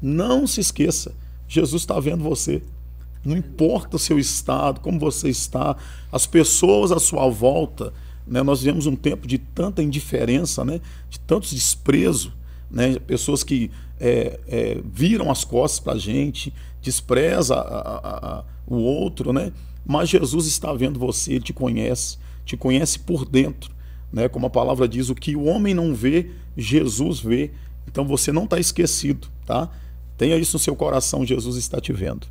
Não se esqueça, Jesus está vendo você. Não importa o seu estado, como você está, as pessoas à sua volta. Né? Nós vivemos um tempo de tanta indiferença, né? de tanto desprezo, né? pessoas que é, é, viram as costas para a gente, despreza o outro, né? mas Jesus está vendo você, ele te conhece, te conhece por dentro. Né? Como a palavra diz, o que o homem não vê, Jesus vê. Então você não está esquecido, tá? Tenha isso no seu coração, Jesus está te vendo.